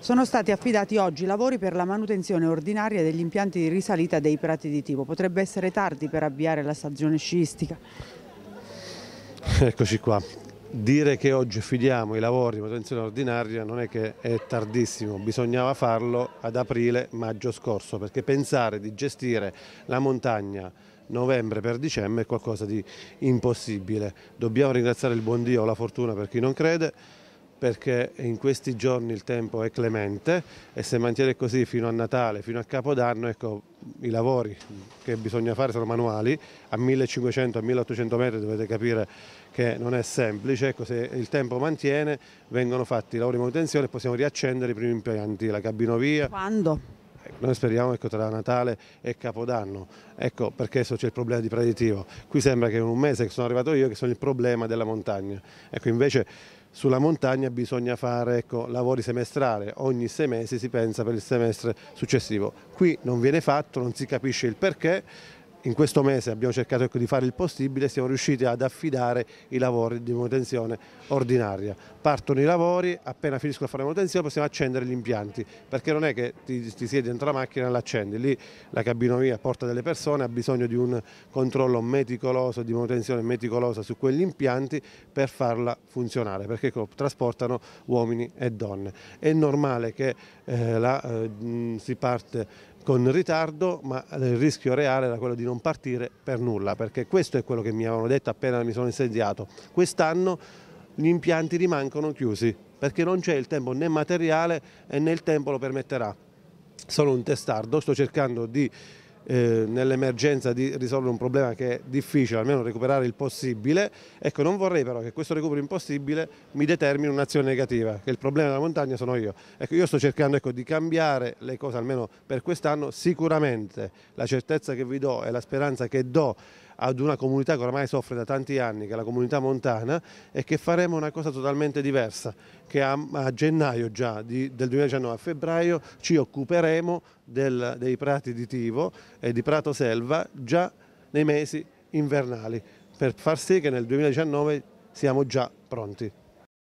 Sono stati affidati oggi lavori per la manutenzione ordinaria degli impianti di risalita dei prati di Tipo. Potrebbe essere tardi per avviare la stagione sciistica. Eccoci qua. Dire che oggi affidiamo i lavori di manutenzione ordinaria non è che è tardissimo, bisognava farlo ad aprile-maggio scorso perché pensare di gestire la montagna novembre per dicembre è qualcosa di impossibile. Dobbiamo ringraziare il buon Dio o la fortuna per chi non crede perché in questi giorni il tempo è clemente e se mantiene così fino a Natale, fino a Capodanno, ecco, i lavori che bisogna fare sono manuali, a 1500-1800 metri dovete capire che non è semplice, ecco, se il tempo mantiene vengono fatti i lavori di manutenzione e possiamo riaccendere i primi impianti, la cabinovia. Quando? Noi speriamo ecco, tra Natale e Capodanno, ecco perché c'è il problema di preditivo. Qui sembra che in un mese che sono arrivato io che sono il problema della montagna. Ecco, invece sulla montagna bisogna fare ecco, lavori semestrali, ogni sei mesi si pensa per il semestre successivo. Qui non viene fatto, non si capisce il perché in questo mese abbiamo cercato ecco, di fare il possibile e siamo riusciti ad affidare i lavori di manutenzione ordinaria. Partono i lavori, appena finiscono a fare la manutenzione possiamo accendere gli impianti, perché non è che ti, ti siedi dentro la macchina e l'accendi, lì la cabinovia porta delle persone, ha bisogno di un controllo meticoloso, di manutenzione meticolosa su quegli impianti per farla funzionare, perché trasportano uomini e donne. È normale che eh, la, eh, si parte con ritardo, ma il rischio reale era quello di non partire per nulla, perché questo è quello che mi avevano detto appena mi sono insediato. Quest'anno gli impianti rimangono chiusi, perché non c'è il tempo né materiale né il tempo lo permetterà. Sono un testardo, sto cercando di eh, nell'emergenza di risolvere un problema che è difficile, almeno recuperare il possibile, ecco non vorrei però che questo recupero impossibile mi determini un'azione negativa, che il problema della montagna sono io. Ecco, io sto cercando ecco, di cambiare le cose almeno per quest'anno, sicuramente la certezza che vi do e la speranza che do ad una comunità che ormai soffre da tanti anni, che è la comunità montana, e che faremo una cosa totalmente diversa, che a, a gennaio già di, del 2019 a febbraio ci occuperemo del, dei prati di Tivo e di Prato Selva già nei mesi invernali, per far sì che nel 2019 siamo già pronti.